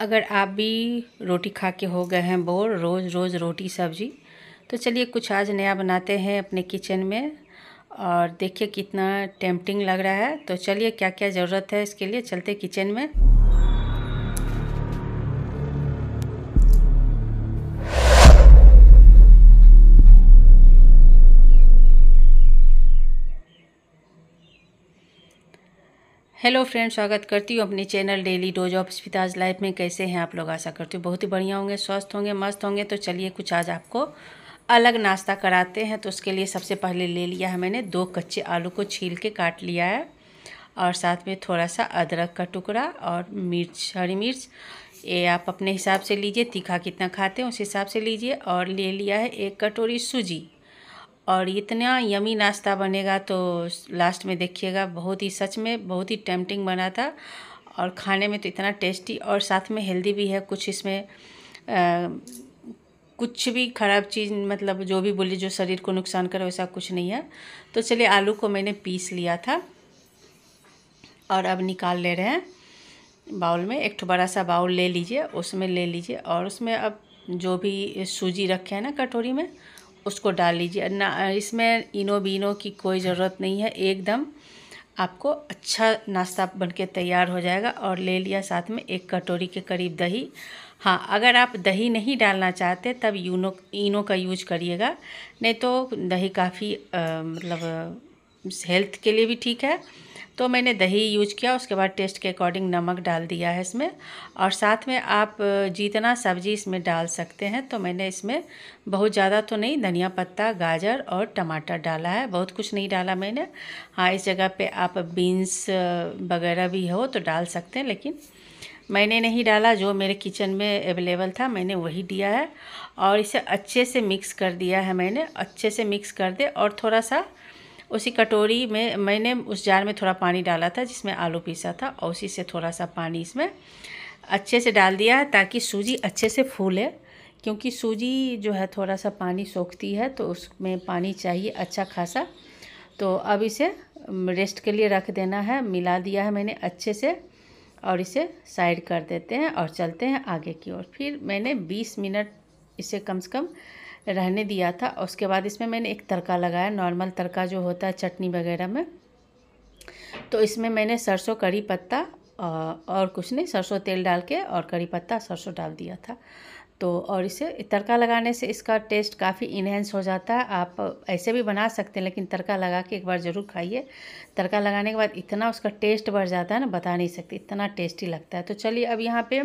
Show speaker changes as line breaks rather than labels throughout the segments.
अगर आप भी रोटी खा के हो गए हैं बोर रोज़ रोज़ रोटी सब्जी तो चलिए कुछ आज नया बनाते हैं अपने किचन में और देखिए कितना टेम्पटिंग लग रहा है तो चलिए क्या क्या ज़रूरत है इसके लिए चलते किचन में हेलो फ्रेंड स्वागत करती हूँ अपने चैनल डेली डोज ऑफ स्पिताज लाइफ में कैसे हैं आप लोग आशा करती हूँ बहुत ही बढ़िया होंगे स्वस्थ होंगे मस्त होंगे तो चलिए कुछ आज आपको अलग नाश्ता कराते हैं तो उसके लिए सबसे पहले ले लिया है मैंने दो कच्चे आलू को छील के काट लिया है और साथ में थोड़ा सा अदरक का टुकड़ा और मिर्च हरी मिर्च ये आप अपने हिसाब से लीजिए तीखा कितना खाते हैं उस हिसाब से लीजिए और ले लिया है एक कटोरी सूजी और इतना यमी नाश्ता बनेगा तो लास्ट में देखिएगा बहुत ही सच में बहुत ही टेम्पटिंग बना था और खाने में तो इतना टेस्टी और साथ में हेल्दी भी है कुछ इसमें आ, कुछ भी ख़राब चीज़ मतलब जो भी बोली जो शरीर को नुकसान करे वैसा कुछ नहीं है तो चलिए आलू को मैंने पीस लिया था और अब निकाल ले रहे हैं बाउल में एक बड़ा सा बाउल ले लीजिए उसमें ले लीजिए और उसमें अब जो भी सूजी रखे हैं ना कटोरी में उसको डाल लीजिए ना इसमें इनो बिनो की कोई ज़रूरत नहीं है एकदम आपको अच्छा नाश्ता बनके तैयार हो जाएगा और ले लिया साथ में एक कटोरी के करीब दही हाँ अगर आप दही नहीं डालना चाहते तब यूनो इनो का यूज करिएगा नहीं तो दही काफ़ी मतलब हेल्थ के लिए भी ठीक है तो मैंने दही यूज़ किया उसके बाद टेस्ट के अकॉर्डिंग नमक डाल दिया है इसमें और साथ में आप जितना सब्जी इसमें डाल सकते हैं तो मैंने इसमें बहुत ज़्यादा तो नहीं धनिया पत्ता गाजर और टमाटर डाला है बहुत कुछ नहीं डाला मैंने हाँ इस जगह पे आप बीन्स वगैरह भी हो तो डाल सकते हैं लेकिन मैंने नहीं डाला जो मेरे किचन में अवेलेबल था मैंने वही दिया है और इसे अच्छे से मिक्स कर दिया है मैंने अच्छे से मिक्स कर दे और थोड़ा सा उसी कटोरी में मैंने उस जार में थोड़ा पानी डाला था जिसमें आलू पीसा था और उसी से थोड़ा सा पानी इसमें अच्छे से डाल दिया है ताकि सूजी अच्छे से फूले क्योंकि सूजी जो है थोड़ा सा पानी सोखती है तो उसमें पानी चाहिए अच्छा खासा तो अब इसे रेस्ट के लिए रख देना है मिला दिया है मैंने अच्छे से और इसे साइड कर देते हैं और चलते हैं आगे की ओर फिर मैंने 20 मिनट इसे कम से कम रहने दिया था उसके बाद इसमें मैंने एक तड़का लगाया नॉर्मल तड़का जो होता है चटनी वगैरह में तो इसमें मैंने सरसों करी पत्ता और कुछ नहीं सरसों तेल डाल के और करी पत्ता सरसों डाल दिया था तो और इसे तड़का लगाने से इसका टेस्ट काफ़ी इन्हेंस हो जाता है आप ऐसे भी बना सकते हैं लेकिन तड़का लगा के एक बार ज़रूर खाइए तड़का लगाने के बाद इतना उसका टेस्ट बढ़ जाता है ना बता नहीं सकते इतना टेस्टी लगता है तो चलिए अब यहाँ पे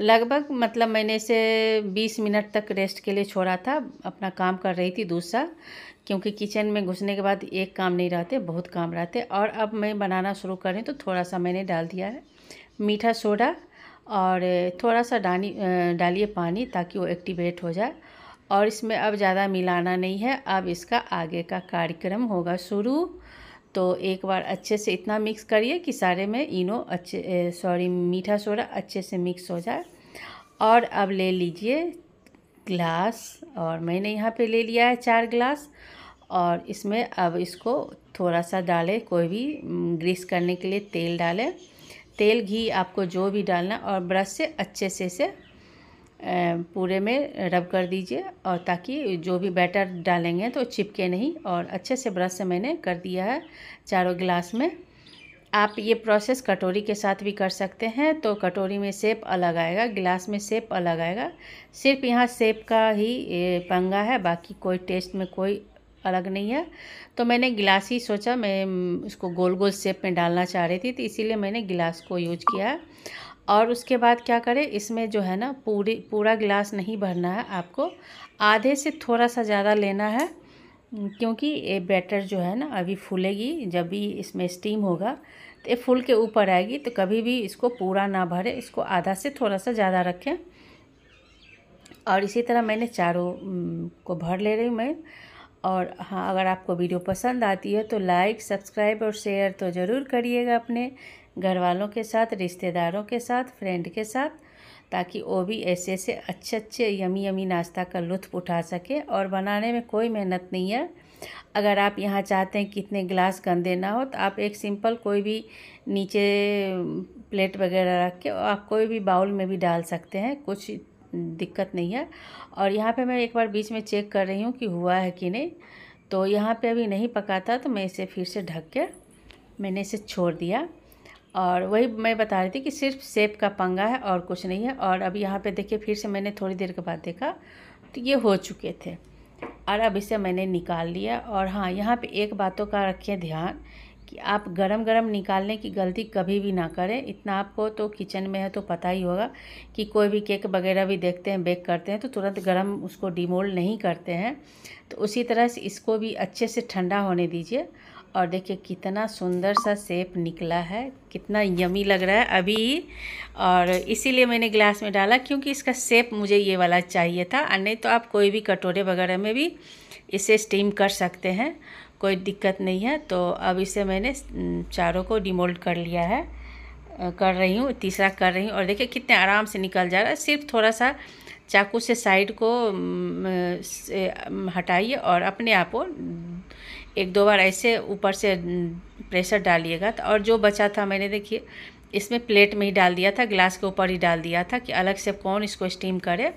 लगभग मतलब मैंने इसे 20 मिनट तक रेस्ट के लिए छोड़ा था अपना काम कर रही थी दूसरा क्योंकि किचन में घुसने के बाद एक काम नहीं रहते बहुत काम रहते और अब मैं बनाना शुरू करें तो थोड़ा सा मैंने डाल दिया है मीठा सोडा और थोड़ा सा डाली डालिए पानी ताकि वो एक्टिवेट हो जाए और इसमें अब ज़्यादा मिलाना नहीं है अब इसका आगे का कार्यक्रम होगा शुरू तो एक बार अच्छे से इतना मिक्स करिए कि सारे में इनो अच्छे सॉरी मीठा सोडा अच्छे से मिक्स हो जाए और अब ले लीजिए ग्लास और मैंने यहाँ पे ले लिया है चार ग्लास और इसमें अब इसको थोड़ा सा डालें कोई भी ग्रीस करने के लिए तेल डालें तेल घी आपको जो भी डालना और ब्रश से अच्छे से इसे पूरे में रब कर दीजिए और ताकि जो भी बैटर डालेंगे तो चिपके नहीं और अच्छे से ब्रश से मैंने कर दिया है चारों गिलास में आप ये प्रोसेस कटोरी के साथ भी कर सकते हैं तो कटोरी में सेप अलग आएगा गिलास में सेप अलग आएगा सिर्फ यहाँ सेप का ही पंगा है बाकी कोई टेस्ट में कोई अलग नहीं है तो मैंने गिलास ही सोचा मैं इसको गोल गोल सेप में डालना चाह रही थी तो इसीलिए मैंने गिलास को यूज किया और उसके बाद क्या करें इसमें जो है ना पूरी पूरा गिलास नहीं भरना है आपको आधे से थोड़ा सा ज़्यादा लेना है क्योंकि ये बैटर जो है ना अभी फूलेगी जब भी इसमें स्टीम होगा तो ये फूल के ऊपर आएगी तो कभी भी इसको पूरा ना भरे इसको आधा से थोड़ा सा ज़्यादा रखें और इसी तरह मैंने चारों को भर ले रही हूँ मैं और हाँ अगर आपको वीडियो पसंद आती है तो लाइक सब्सक्राइब और शेयर तो ज़रूर करिएगा अपने घर वालों के साथ रिश्तेदारों के साथ फ्रेंड के साथ ताकि वो भी ऐसे ऐसे अच्छे अच्छे यमी यमी नाश्ता का लुत्फ़ उठा सके और बनाने में कोई मेहनत नहीं है अगर आप यहाँ चाहते हैं कितने गिलास गंदे ना हो तो आप एक सिंपल कोई भी नीचे प्लेट वगैरह रख के और आप कोई भी बाउल में भी डाल सकते हैं कुछ दिक्कत नहीं है और यहाँ पे मैं एक बार बीच में चेक कर रही हूँ कि हुआ है कि नहीं तो यहाँ पे अभी नहीं पका था तो मैं इसे फिर से ढक के मैंने इसे छोड़ दिया और वही मैं बता रही थी कि सिर्फ सेब का पंगा है और कुछ नहीं है और अब यहाँ पे देखिए फिर से मैंने थोड़ी देर के बाद देखा तो ये हो चुके थे और अब इसे मैंने निकाल लिया और हाँ यहाँ पे एक बातों का रखें ध्यान कि आप गरम गरम निकालने की गलती कभी भी ना करें इतना आपको तो किचन में है तो पता ही होगा कि कोई भी केक वगैरह भी देखते हैं बेक करते हैं तो तुरंत गरम उसको डिमोल्ड नहीं करते हैं तो उसी तरह से इसको भी अच्छे से ठंडा होने दीजिए और देखिए कितना सुंदर सा सेप निकला है कितना यमी लग रहा है अभी और इसीलिए मैंने ग्लास में डाला क्योंकि इसका सेप मुझे ये वाला चाहिए था और नहीं तो आप कोई भी कटोरे वगैरह में भी इसे स्टीम कर सकते हैं कोई दिक्कत नहीं है तो अब इसे मैंने चारों को डिमोल्ड कर लिया है कर रही हूँ तीसरा कर रही हूँ और देखिए कितने आराम से निकल जा रहा है सिर्फ थोड़ा सा चाकू से साइड को हटाइए और अपने आप को एक दो बार ऐसे ऊपर से प्रेशर डालिएगा तो और जो बचा था मैंने देखिए इसमें प्लेट में ही डाल दिया था ग्लास के ऊपर ही डाल दिया था कि अलग से कौन इसको स्टीम करे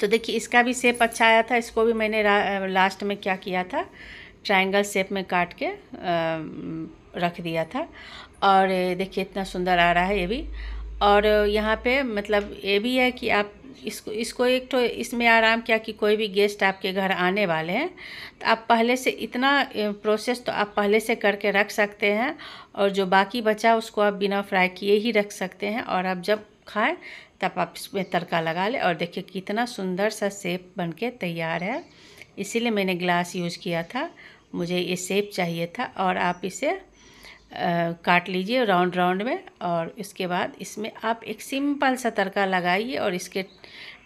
तो देखिए इसका भी शेप अच्छा आया था इसको भी मैंने लास्ट में क्या किया था ट्रायंगल सेप में काट के रख दिया था और देखिए इतना सुंदर आ रहा है ये भी और यहाँ पे मतलब ये भी है कि आप इसको इसको एक तो इसमें आराम किया कि कोई भी गेस्ट आपके घर आने वाले हैं तो आप पहले से इतना प्रोसेस तो आप पहले से करके रख सकते हैं और जो बाकी बचा उसको आप बिना फ्राई किए ही रख सकते हैं और आप जब खाएं तब आप इसमें तड़का लगा लें और देखिए कितना सुंदर सा सेप बन के तैयार है इसीलिए मैंने ग्लास यूज़ किया था मुझे ये सेप चाहिए था और आप इसे काट लीजिए राउंड राउंड में और इसके बाद इसमें आप एक सिंपल सा तड़का लगाइए और इसके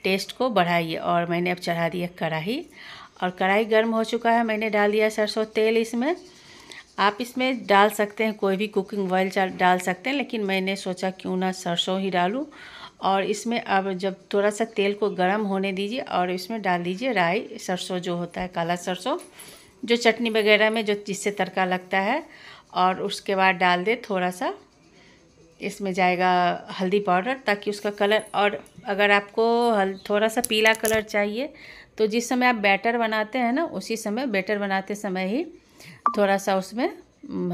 टेस्ट को बढ़ाइए और मैंने अब चढ़ा दिया कढ़ाई और कढ़ाई गर्म हो चुका है मैंने डाल दिया सरसों तेल इसमें आप इसमें डाल सकते हैं कोई भी कुकिंग ऑयल डाल सकते हैं लेकिन मैंने सोचा क्यों ना सरसों ही डालूं और इसमें अब जब थोड़ा सा तेल को गर्म होने दीजिए और इसमें डाल दीजिए राई सरसों जो होता है काला सरसों जो चटनी वगैरह में जो जिससे तड़का लगता है और उसके बाद डाल दे थोड़ा सा इसमें जाएगा हल्दी पाउडर ताकि उसका कलर और अगर आपको हल थोड़ा सा पीला कलर चाहिए तो जिस समय आप बैटर बनाते हैं ना उसी समय बैटर बनाते समय ही थोड़ा सा उसमें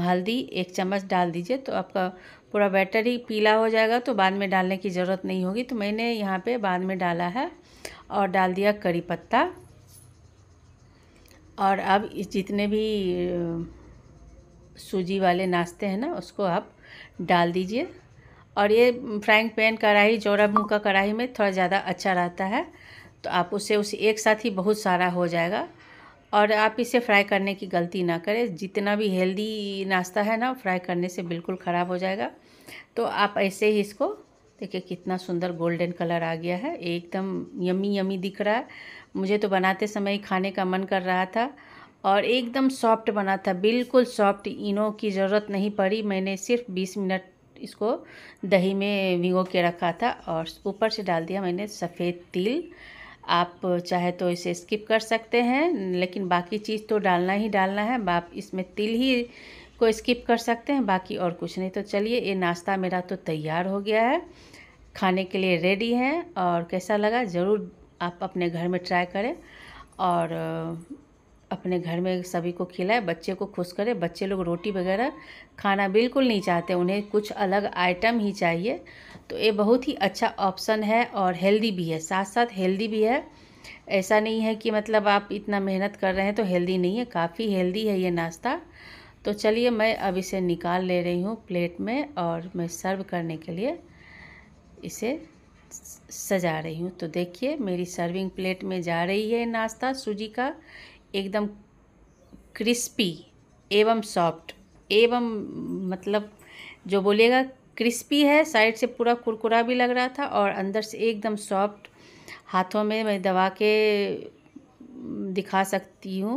हल्दी एक चम्मच डाल दीजिए तो आपका पूरा बैटर ही पीला हो जाएगा तो बाद में डालने की ज़रूरत नहीं होगी तो मैंने यहाँ पे बाद में डाला है और डाल दिया करी पत्ता और अब जितने भी सूजी वाले नाश्ते हैं ना उसको आप डाल दीजिए और ये फ्राइंग पैन कढ़ाई जोरा मुँह का कढ़ाई में थोड़ा ज़्यादा अच्छा रहता है तो आप उसे उस एक साथ ही बहुत सारा हो जाएगा और आप इसे फ्राई करने की गलती ना करें जितना भी हेल्दी नाश्ता है ना फ्राई करने से बिल्कुल ख़राब हो जाएगा तो आप ऐसे ही इसको देखिए कितना सुंदर गोल्डन कलर आ गया है एकदम यमी यमी दिख रहा है मुझे तो बनाते समय खाने का मन कर रहा था और एकदम सॉफ्ट बना था बिल्कुल सॉफ्ट इनो की ज़रूरत नहीं पड़ी मैंने सिर्फ बीस मिनट इसको दही में भिगो के रखा था और ऊपर से डाल दिया मैंने सफ़ेद तिल आप चाहे तो इसे स्किप कर सकते हैं लेकिन बाकी चीज़ तो डालना ही डालना है आप इसमें तिल ही को स्किप कर सकते हैं बाकी और कुछ नहीं तो चलिए ये नाश्ता मेरा तो तैयार हो गया है खाने के लिए रेडी है और कैसा लगा ज़रूर आप अपने घर में ट्राई करें और अपने घर में सभी को खिलाए बच्चे को खुश करे बच्चे लोग रोटी वगैरह खाना बिल्कुल नहीं चाहते उन्हें कुछ अलग आइटम ही चाहिए तो ये बहुत ही अच्छा ऑप्शन है और हेल्दी भी है साथ साथ हेल्दी भी है ऐसा नहीं है कि मतलब आप इतना मेहनत कर रहे हैं तो हेल्दी नहीं है काफ़ी हेल्दी है ये नाश्ता तो चलिए मैं अब इसे निकाल ले रही हूँ प्लेट में और मैं सर्व करने के लिए इसे सजा रही हूँ तो देखिए मेरी सर्विंग प्लेट में जा रही है नाश्ता सूजी का एकदम क्रिस्पी एवं सॉफ्ट एवं मतलब जो बोलिएगा क्रिस्पी है साइड से पूरा कुरकुरा भी लग रहा था और अंदर से एकदम सॉफ्ट हाथों में मैं दबा के दिखा सकती हूँ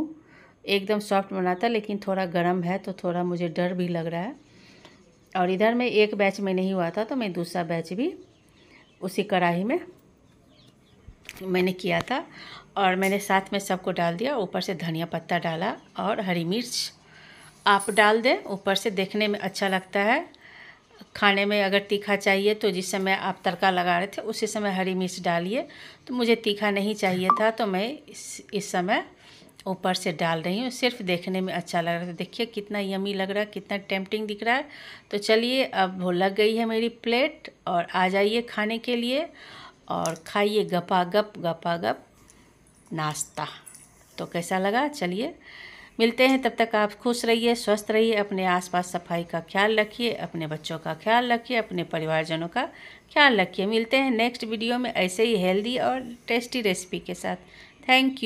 एकदम सॉफ्ट बना था लेकिन थोड़ा गर्म है तो थोड़ा मुझे डर भी लग रहा है और इधर में एक बैच में नहीं हुआ था तो मैं दूसरा बैच भी उसी कढ़ाई में मैंने किया था और मैंने साथ में सबको डाल दिया ऊपर से धनिया पत्ता डाला और हरी मिर्च आप डाल दें ऊपर से देखने में अच्छा लगता है खाने में अगर तीखा चाहिए तो जिस समय आप तड़का लगा रहे थे उसी समय हरी मिर्च डालिए तो मुझे तीखा नहीं चाहिए था तो मैं इस इस समय ऊपर से डाल रही हूँ सिर्फ देखने में अच्छा लग रहा था देखिए कितना यमी लग रहा है कितना टेम्पटिंग दिख रहा है तो चलिए अब वो लग गई है मेरी प्लेट और आ जाइए खाने के लिए और खाइए गपा गप गपा गप नाश्ता तो कैसा लगा चलिए मिलते हैं तब तक आप खुश रहिए स्वस्थ रहिए अपने आसपास सफाई का ख्याल रखिए अपने बच्चों का ख्याल रखिए अपने परिवारजनों का ख्याल रखिए मिलते हैं नेक्स्ट वीडियो में ऐसे ही हेल्दी और टेस्टी रेसिपी के साथ थैंक यू